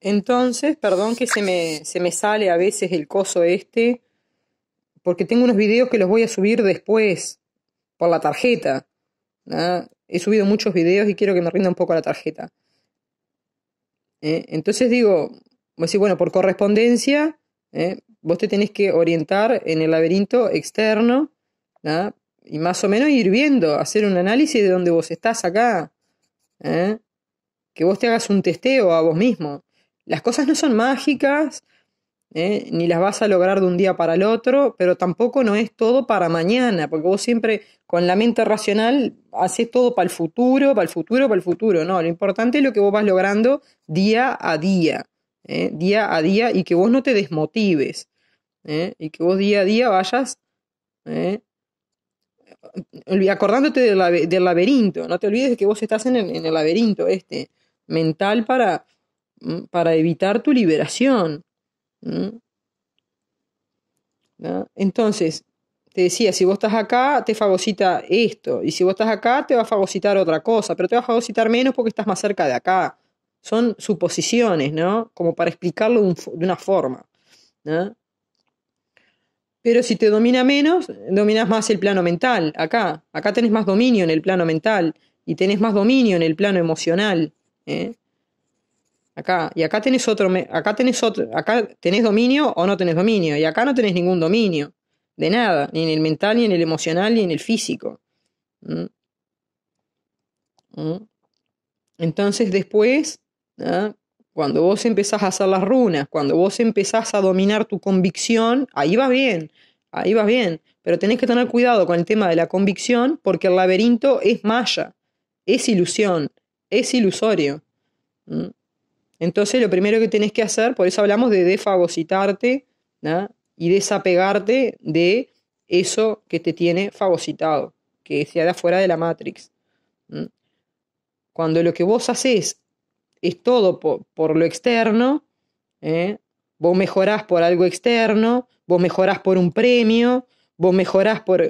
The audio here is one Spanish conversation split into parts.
Entonces, perdón que se me, se me sale a veces el coso este, porque tengo unos videos que los voy a subir después por la tarjeta. He subido muchos videos y quiero que me rinda un poco la tarjeta. ¿Eh? Entonces digo, a decir, bueno, por correspondencia, ¿eh? vos te tenés que orientar en el laberinto externo y más o menos ir viendo, hacer un análisis de dónde vos estás acá. ¿eh? Que vos te hagas un testeo a vos mismo. Las cosas no son mágicas, ¿eh? ni las vas a lograr de un día para el otro, pero tampoco no es todo para mañana, porque vos siempre con la mente racional haces todo para el futuro, para el futuro, para el futuro. No, lo importante es lo que vos vas logrando día a día, ¿eh? día a día, y que vos no te desmotives, ¿eh? y que vos día a día vayas acordándote del, laberinto, no te olvides de que vos estás en el, en el laberinto este mental para para evitar tu liberación. Entonces, te decía, si vos estás acá, te fagocita esto, y si vos estás acá, te va a fagocitar otra cosa, pero te va a fagocitar menos porque estás más cerca de acá. Son suposiciones, ¿no? Como para explicarlo de una forma. Pero si te domina menos, dominas más el plano mental, acá. Acá tenés más dominio en el plano mental y tenés más dominio en el plano emocional. ¿eh? Acá, y acá tenés otro, acá tenés otro, acá tenés dominio o no tenés dominio, y acá no tenés ningún dominio, de nada, ni en el mental, ni en el emocional, ni en el físico. ¿Mm? ¿Mm? Entonces después, ¿ah? cuando vos empezás a hacer las runas, cuando vos empezás a dominar tu convicción, ahí va bien, ahí vas bien, pero tenés que tener cuidado con el tema de la convicción porque el laberinto es malla, es ilusión, es ilusorio. ¿Mm? Entonces, lo primero que tenés que hacer, por eso hablamos de defagocitarte y desapegarte de eso que te tiene fagocitado, que se da fuera de la Matrix. Cuando lo que vos haces es todo por, lo externo, ¿eh? vos mejorás por algo externo, vos mejorás por un premio, vos mejorás por,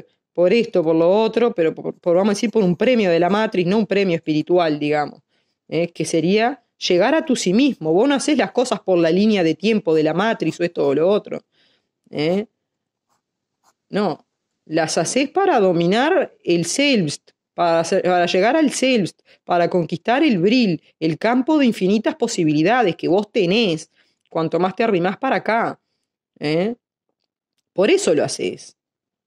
esto, por lo otro, pero por, vamos a decir, por un premio de la matrix, no un premio espiritual, digamos, ¿eh? que sería llegar a tu sí mismo. Vos no haces las cosas por la línea de tiempo de la matriz o esto o lo otro. ¿eh? No, las haces para dominar el selbst, para, llegar al selbst, para conquistar el bril, el campo de infinitas posibilidades que vos tenés, cuanto más te arrimás para acá. ¿eh? Por eso lo haces.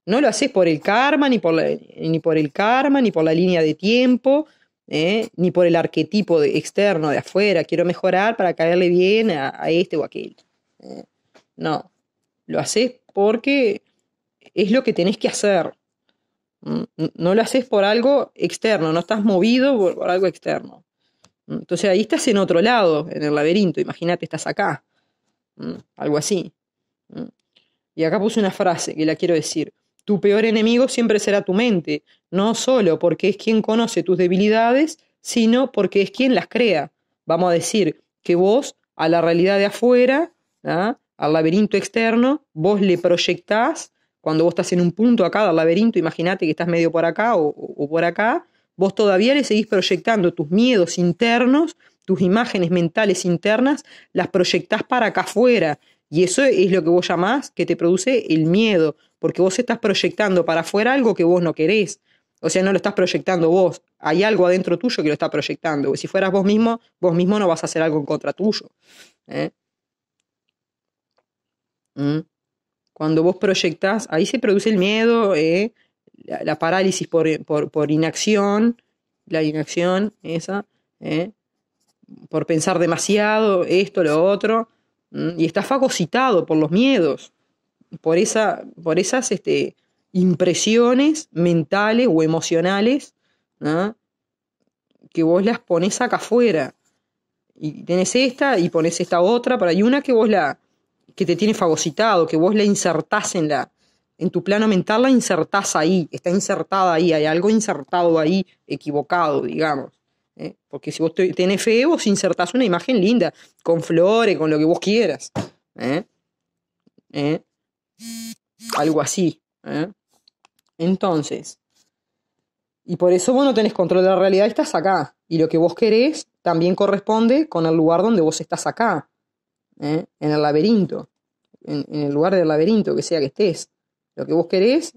No lo haces por el karma, ni por, ni por el karma, ni por la línea de tiempo, ¿eh? ni por el arquetipo de externo de afuera, quiero mejorar para caerle bien a, este o aquel. ¿eh? No, lo haces porque es lo que tenés que hacer. No lo haces por algo externo, no estás movido por, por algo externo. Entonces ahí estás en otro lado, en el laberinto, imagínate, estás acá. Algo así. Y acá puse una frase que la quiero decir tu peor enemigo siempre será tu mente, no solo porque es quien conoce tus debilidades, sino porque es quien las crea. Vamos a decir que vos a la realidad de afuera, ¿ah? al laberinto externo, vos le proyectás, cuando vos estás en un punto acá del laberinto, imagínate que estás medio por acá o, o por acá, vos todavía le seguís proyectando tus miedos internos, tus imágenes mentales internas, las proyectás para acá afuera. Y eso es lo que vos llamás que te produce el miedo porque vos estás proyectando para afuera algo que vos no querés. O sea, no lo estás proyectando vos, hay algo adentro tuyo que lo está proyectando. Si fueras vos mismo, vos mismo no vas a hacer algo en contra tuyo. ¿eh? ¿Mm? Cuando vos proyectás, ahí se produce el miedo, ¿eh? la, parálisis por, inacción, la inacción esa, ¿eh? por pensar demasiado, esto, lo otro, ¿Mm? y estás fagocitado por los miedos por, esa, por esas este, impresiones mentales o emocionales que vos las pones acá afuera. Y tenés esta y pones esta otra, pero hay una que vos la, que te tiene fagocitado, que vos la insertás en la, en tu plano mental la insertás ahí, está insertada ahí, hay algo insertado ahí, equivocado, digamos. ¿eh? Porque si vos tenés fe, vos insertás una imagen linda, con flores, con lo que vos quieras. ¿eh? ¿Eh? Algo así. ¿eh? Entonces, y por eso vos no tenés control de la realidad, estás acá. Y lo que vos querés también corresponde con el lugar donde vos estás acá, ¿eh? en el laberinto, en, el lugar del laberinto, que sea que estés. Lo que vos querés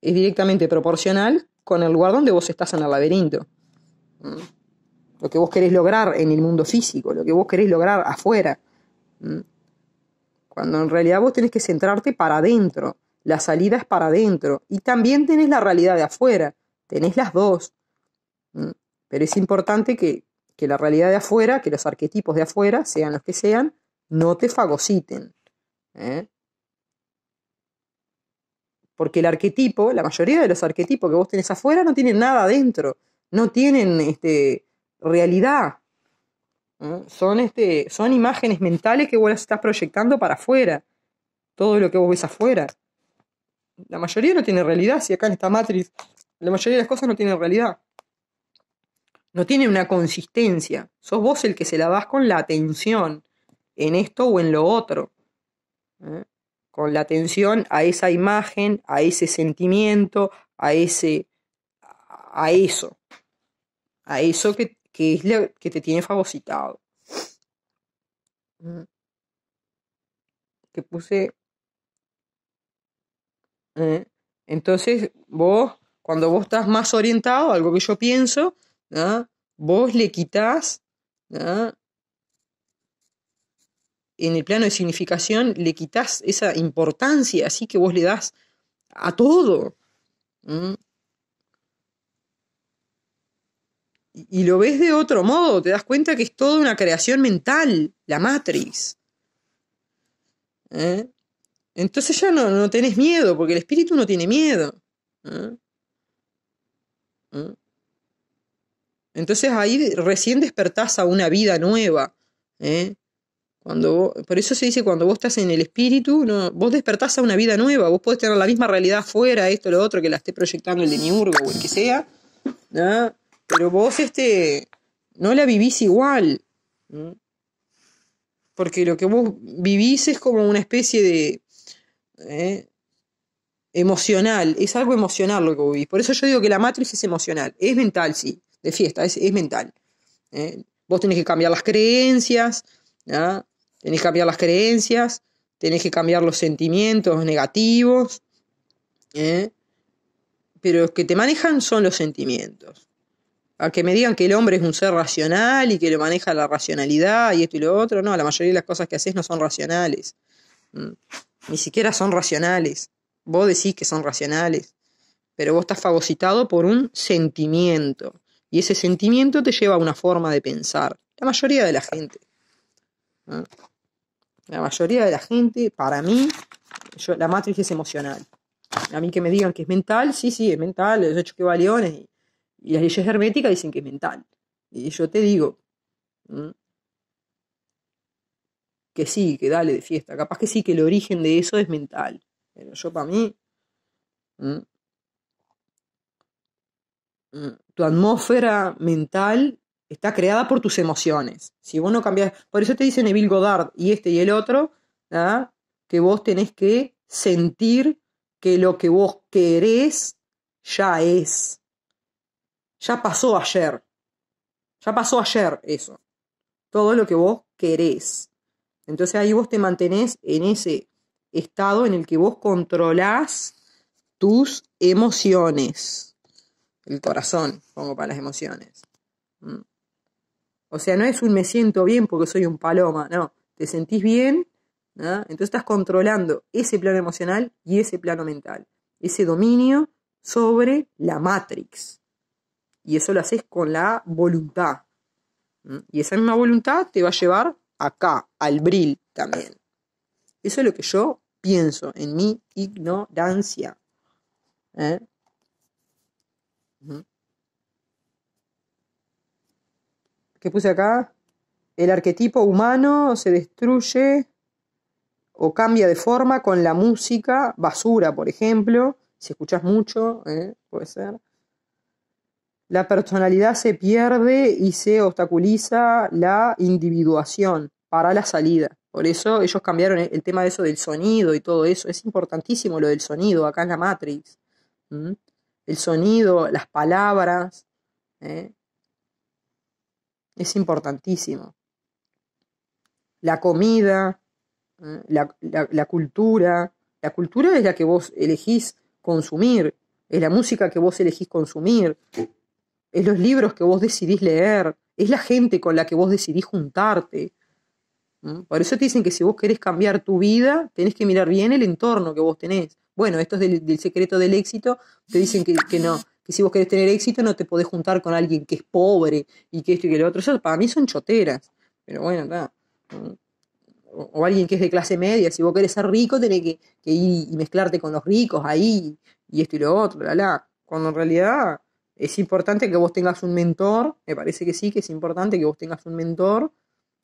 es directamente proporcional con el lugar donde vos estás en el laberinto. Lo que vos querés lograr en el mundo físico, lo que vos querés lograr afuera cuando en realidad vos tenés que centrarte para adentro, la salida es para adentro y también tenés la realidad de afuera, tenés las dos. Pero es importante que, la realidad de afuera, que los arquetipos de afuera, sean los que sean, no te fagociten. ¿eh? Porque el arquetipo, la mayoría de los arquetipos que vos tenés afuera no tienen nada adentro, no tienen este, realidad, son, este, son imágenes mentales que vos las estás proyectando para afuera. Todo lo que vos ves afuera. La mayoría no tiene realidad, si acá en esta matriz, la mayoría de las cosas no tienen realidad. No tiene una consistencia. Sos vos el que se la vas con la atención en esto o en lo otro. ¿eh? Con la atención a esa imagen, a ese sentimiento, a ese. a eso. A eso que que es que te tiene fagocitado. Mm. Que puse. ¿Eh? Entonces, vos, cuando vos estás más orientado, algo que yo pienso, ¿ah? vos le quitas ¿ah? en el plano de significación, le quitas esa importancia así que vos le das a todo. y lo ves de otro modo, te das cuenta que es toda una creación mental, la matriz. ¿Eh? Entonces ya no, tenés miedo, porque el espíritu no tiene miedo. ¿Eh? ¿Eh? Entonces ahí recién despertás a una vida nueva. Cuando por eso se dice, cuando vos estás en el espíritu, vos despertás a una vida nueva, vos podés tener la misma realidad fuera, esto, lo otro, que la esté proyectando el demiurgo o el que sea. ¿no? Pero vos, este, no la vivís igual. Porque lo que vos vivís es como una especie de... ¿eh? emocional, es algo emocional lo que vos vivís. Por eso yo digo que la matriz es emocional, es mental, sí, de fiesta, es, mental. ¿eh? Vos tenés que cambiar las creencias, ¿ah? tenés que cambiar las creencias, tenés que cambiar los sentimientos negativos, ¿eh? pero los que te manejan son los sentimientos a que me digan que el hombre es un ser racional y que lo maneja la racionalidad y esto y lo otro. No, la mayoría de las cosas que haces no son racionales. Mm. Ni siquiera son racionales. Vos decís que son racionales, pero vos estás fagocitado por un sentimiento. Y ese sentimiento te lleva a una forma de pensar. La mayoría de la gente. Mm. La mayoría de la gente, para mí, yo, la matriz es emocional. A mí que me digan que es mental, sí, sí, es mental, los he hecho que y... Y las leyes herméticas dicen que es mental. Y yo te digo que sí, que dale de fiesta. Capaz que sí, que el origen de eso es mental. Pero yo para mí... Tu atmósfera mental está creada por tus emociones. Si vos no cambias, por eso te dicen Evil Godard y este y el otro, que vos tenés que sentir que lo que vos querés ya es. Ya pasó ayer. Ya pasó ayer eso. Todo lo que vos querés. Entonces ahí vos te mantenés en ese estado en el que vos controlás tus emociones. El corazón, pongo para las emociones. Mm. O sea, no es un me siento bien porque soy un paloma, no. Te sentís bien, entonces estás controlando ese plano emocional y ese plano mental. Ese dominio sobre la matrix y eso lo haces con la voluntad. Y esa misma voluntad te va a llevar acá, al bril también. Eso es lo que yo pienso en mi ignorancia. ¿Eh? ¿Qué puse acá? El arquetipo humano se destruye o cambia de forma con la música, basura, por ejemplo, si escuchas mucho, ¿eh? puede ser. La personalidad se pierde y se obstaculiza la individuación para la salida. Por eso ellos cambiaron el tema de eso del sonido y todo eso. Es importantísimo lo del sonido acá en la Matrix. El sonido, las palabras. ¿eh? Es importantísimo. La comida, la cultura. La cultura es la que vos elegís consumir. Es la música que vos elegís consumir es los libros que vos decidís leer, es la gente con la que vos decidís juntarte. Por eso te dicen que si vos querés cambiar tu vida, tenés que mirar bien el entorno que vos tenés. Bueno, esto es del, secreto del éxito, te dicen que, no, que si vos querés tener éxito no te podés juntar con alguien que es pobre y que esto y que lo otro. para mí son choteras, pero bueno, o alguien que es de clase media, si vos querés ser rico, tenés que, que, ir y mezclarte con los ricos ahí, y esto y lo otro, la, la. Cuando en realidad es importante que vos tengas un mentor, me parece que sí, que es importante que vos tengas un mentor,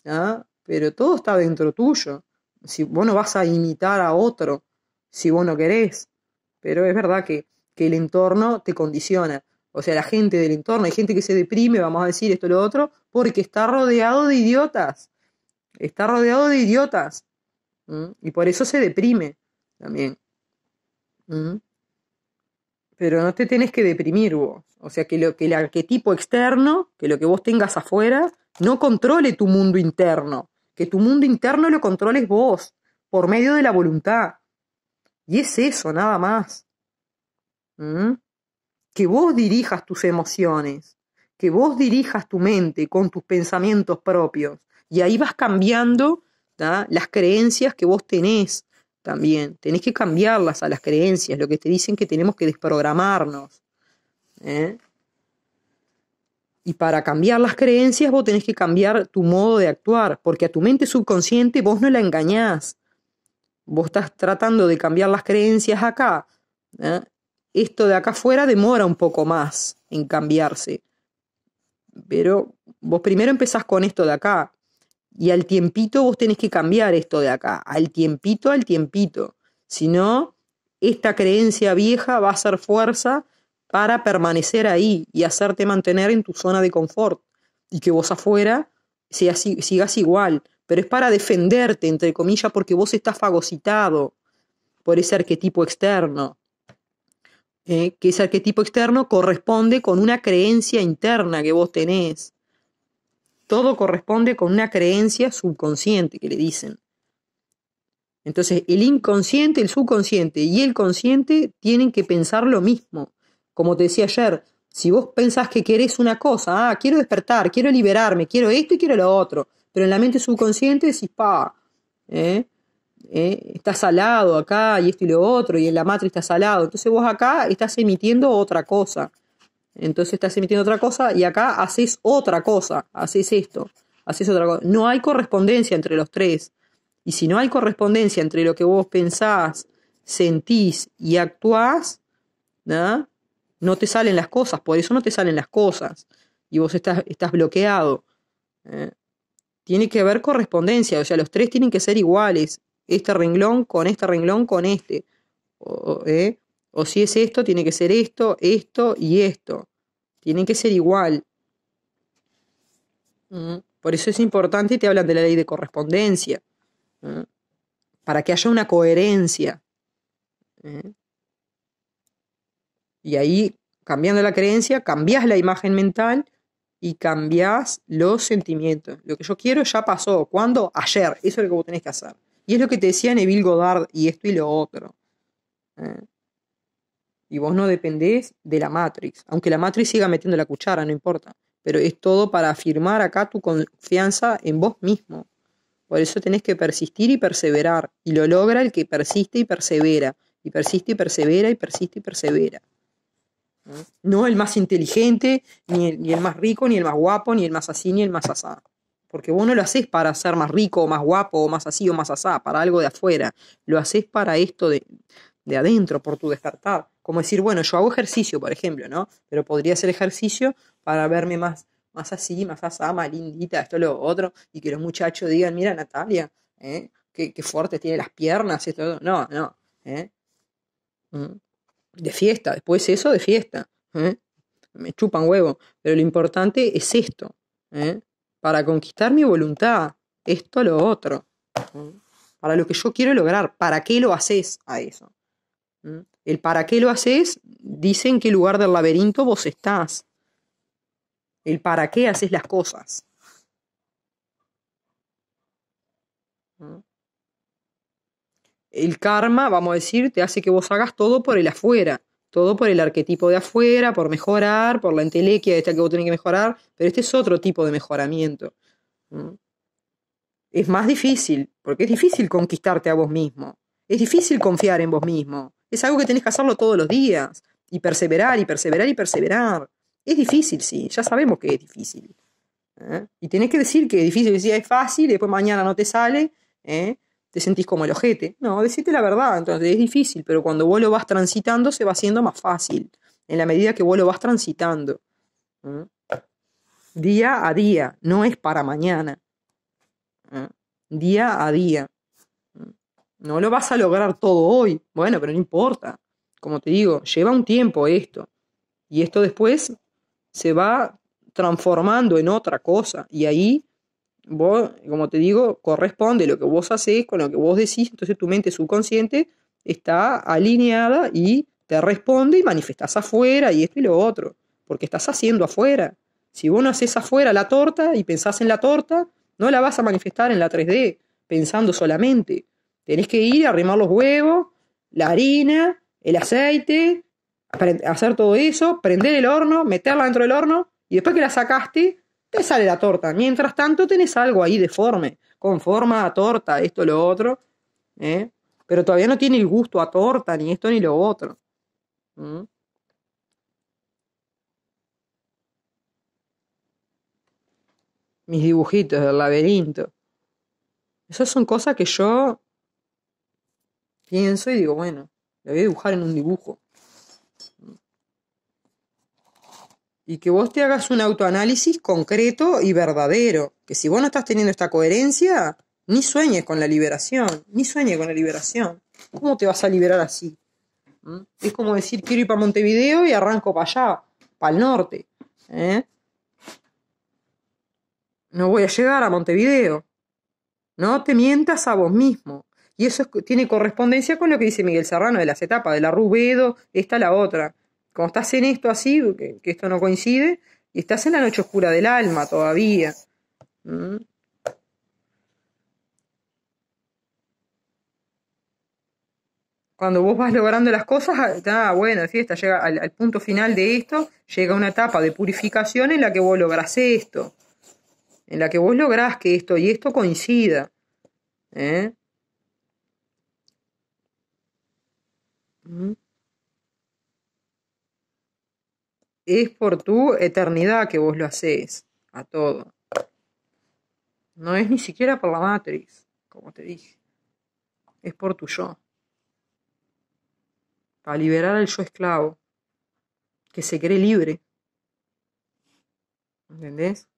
¿ah? pero todo está dentro tuyo. Si vos no vas a imitar a otro, si vos no querés, pero es verdad que, que el entorno te condiciona. O sea, la gente del entorno, hay gente que se deprime, vamos a decir esto o lo otro, porque está rodeado de idiotas. Está rodeado de idiotas. Y por eso se deprime también pero no te tenés que deprimir vos. O sea, que, lo, que el arquetipo externo, que lo que vos tengas afuera, no controle tu mundo interno, que tu mundo interno lo controles vos, por medio de la voluntad. Y es eso, nada más. ¿Mm? Que vos dirijas tus emociones, que vos dirijas tu mente con tus pensamientos propios. Y ahí vas cambiando las creencias que vos tenés, también. Tenés que cambiarlas a las creencias, lo que te dicen que tenemos que desprogramarnos. ¿eh? Y para cambiar las creencias vos tenés que cambiar tu modo de actuar, porque a tu mente subconsciente vos no la engañás. Vos estás tratando de cambiar las creencias acá. ¿eh? Esto de acá afuera demora un poco más en cambiarse. Pero vos primero empezás con esto de acá, y al tiempito vos tenés que cambiar esto de acá, al tiempito, al tiempito. Si no, esta creencia vieja va a ser fuerza para permanecer ahí y hacerte mantener en tu zona de confort y que vos afuera sigas igual, pero es para defenderte, entre comillas, porque vos estás fagocitado por ese arquetipo externo. ¿eh? que ese arquetipo externo corresponde con una creencia interna que vos tenés. Todo corresponde con una creencia subconsciente que le dicen. Entonces, el inconsciente, el subconsciente y el consciente tienen que pensar lo mismo. Como te decía ayer, si vos pensás que querés una cosa, ah, quiero despertar, quiero liberarme, quiero esto y quiero lo otro, pero en la mente subconsciente decís, pa, ¿eh? ¿Eh? está salado acá y esto y lo otro, y en la matriz está salado. Entonces vos acá estás emitiendo otra cosa. Entonces estás emitiendo otra cosa y acá haces otra cosa, haces esto, haces otra cosa. No hay correspondencia entre los tres. Y si no hay correspondencia entre lo que vos pensás, sentís y actuás, ¿no? no te salen las cosas, por eso no te salen las cosas. Y vos estás, estás bloqueado. ¿eh? Tiene que haber correspondencia, o sea, los tres tienen que ser iguales. Este renglón con este renglón con este. ¿Eh? O si es esto, tiene que ser esto, esto y esto. Tienen que ser igual. Mm. Por eso es importante y te hablan de la ley de correspondencia. Mm, para que haya una coherencia. Mm. Y ahí, cambiando la creencia, cambias la imagen mental y cambias los sentimientos. Lo que yo quiero ya pasó. ¿Cuándo? Ayer. Eso es lo que vos tenés que hacer. Y es lo que te decía Neville Goddard y esto y lo otro y vos no dependés de la Matrix, aunque la Matrix siga metiendo la cuchara, no importa, pero es todo para afirmar acá tu confianza en vos mismo. Por eso tenés que persistir y perseverar, y lo logra el que persiste y persevera, y persiste y persevera y persiste y persevera. No el más inteligente, ni el, más rico, ni el más guapo, ni el más así, ni el más asá. Porque vos no lo haces para ser más rico, o más guapo, o más así, o más asá, para algo de afuera. Lo haces para esto de, de adentro, por tu despertar como decir, bueno, yo hago ejercicio, por ejemplo, ¿no? Pero podría hacer ejercicio para verme más, más así, más más lindita, esto, lo otro, y que los muchachos digan, mira Natalia, ¿eh? qué, fuerte tiene las piernas, esto, no, no. ¿eh? Mm. De fiesta, después eso de fiesta. ¿eh? Me chupan huevo, pero lo importante es esto, ¿eh? para conquistar mi voluntad, esto, lo otro ¿eh? para lo que yo quiero lograr, ¿para qué lo haces a eso? ¿Mm? El para qué lo haces dice en qué lugar del laberinto vos estás. El para qué haces las cosas. El karma, vamos a decir, te hace que vos hagas todo por el afuera, todo por el arquetipo de afuera, por mejorar, por la entelequia esta que vos tenés que mejorar, pero este es otro tipo de mejoramiento. Es más difícil, porque es difícil conquistarte a vos mismo, es difícil confiar en vos mismo, es algo que tenés que hacerlo todos los días y perseverar y perseverar y perseverar. Es difícil, sí, ya sabemos que es difícil. ¿eh? Y tenés que decir que es difícil, si es fácil, después mañana no te sale, ¿eh? te sentís como el ojete. No, decirte la verdad, entonces es difícil, pero cuando vos lo vas transitando se va haciendo más fácil, en la medida que vos lo vas transitando. ¿eh? Día a día, no es para mañana. Día a día. No lo vas a lograr todo hoy. Bueno, pero no importa. Como te digo, lleva un tiempo esto. Y esto después se va transformando en otra cosa. Y ahí vos, como te digo, corresponde lo que vos haces con lo que vos decís. Entonces tu mente subconsciente está alineada y te responde y manifestás afuera y esto y lo otro. Porque estás haciendo afuera. Si vos no haces afuera la torta y pensás en la torta, no la vas a manifestar en la 3D, pensando solamente. Tenés que ir a arrimar los huevos, la harina, el aceite, hacer todo eso, prender el horno, meterla dentro del horno y después que la sacaste, te sale la torta. Mientras tanto tenés algo ahí deforme, con forma a torta, esto, lo otro. ¿eh? Pero todavía no tiene el gusto a torta, ni esto ni lo otro. ¿Mm? Mis dibujitos del laberinto. Esas son cosas que yo pienso y digo, bueno, lo voy a dibujar en un dibujo. Y que vos te hagas un autoanálisis concreto y verdadero. Que si vos no estás teniendo esta coherencia, ni sueñes con la liberación, ni sueñes con la liberación. ¿Cómo te vas a liberar así? ¿Mm? Es como decir, quiero ir para Montevideo y arranco para allá, para el norte. ¿eh? No voy a llegar a Montevideo. No te mientas a vos mismo. Y eso tiene correspondencia con lo que dice Miguel Serrano de las etapas, de la Rubedo, esta la otra. Como estás en esto así, que, esto no coincide, y estás en la noche oscura del alma todavía. ¿Mm? cuando vos vas logrando las cosas, ah, está bueno, fiesta, llega al, al, punto final de esto, llega una etapa de purificación en la que vos lográs esto, en la que vos lográs que esto y esto coincida. ¿eh? Es por tu eternidad que vos lo haces a todo. No es ni siquiera por la matriz, como te dije. Es por tu yo. Para liberar al yo esclavo, que se cree libre. ¿Entendés?